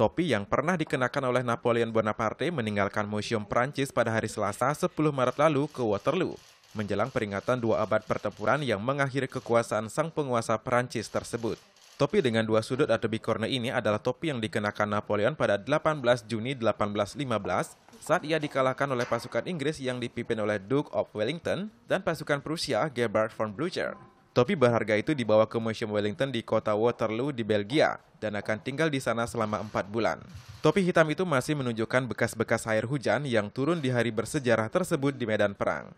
Topi yang pernah dikenakan oleh Napoleon Bonaparte meninggalkan Museum Prancis pada hari Selasa 10 Maret lalu ke Waterloo, menjelang peringatan dua abad pertempuran yang mengakhiri kekuasaan sang penguasa Prancis tersebut. Topi dengan dua sudut atau bicorne ini adalah topi yang dikenakan Napoleon pada 18 Juni 1815 saat ia dikalahkan oleh pasukan Inggris yang dipimpin oleh Duke of Wellington dan pasukan Prusia Gebhard von Blücher. Topi berharga itu dibawa ke Museum Wellington di kota Waterloo di Belgia dan akan tinggal di sana selama empat bulan. Topi hitam itu masih menunjukkan bekas-bekas air hujan yang turun di hari bersejarah tersebut di medan perang.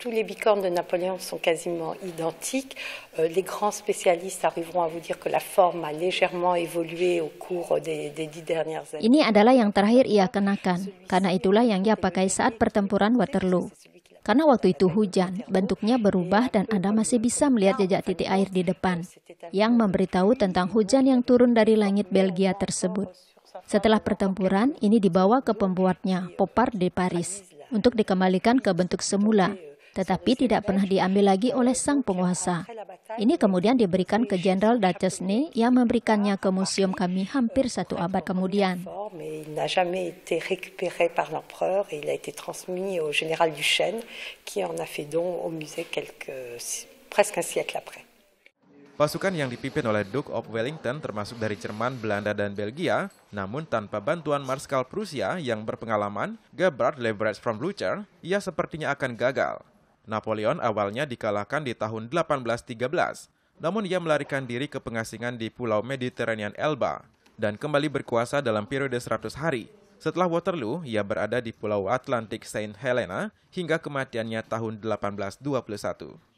Tous les bicornes de Napoléon sont quasiment identiques. Euh, les grands spécialistes arriveront à vous dire que la forme a légèrement évolué au cours des, dernières années. Ini adalah yang terakhir ia kenakan, karena itulah yang ia pakai saat pertempuran Waterloo. Karena waktu itu hujan, bentuknya berubah dan Anda masih bisa melihat jejak titik air di depan yang memberitahu tentang hujan yang turun dari langit Belgia tersebut. Setelah pertempuran, ini dibawa ke pembuatnya, Popar de Paris, untuk dikembalikan ke bentuk semula, tetapi tidak pernah diambil lagi oleh sang penguasa. Ini kemudian diberikan ke Jenderal Duchesne yang memberikannya ke museum kami hampir satu abad kemudian. Pasukan yang dipimpin oleh Duke of Wellington termasuk dari Jerman, Belanda, dan Belgia, namun tanpa bantuan Marskal Prusia yang berpengalaman, Gebhard Leverage from Blücher, ia sepertinya akan gagal. Napoleon awalnya dikalahkan di tahun 1813, namun ia melarikan diri ke pengasingan di Pulau Mediterranean Elba dan kembali berkuasa dalam periode 100 hari. Setelah Waterloo, ia berada di Pulau Atlantik Saint Helena hingga kematiannya tahun 1821.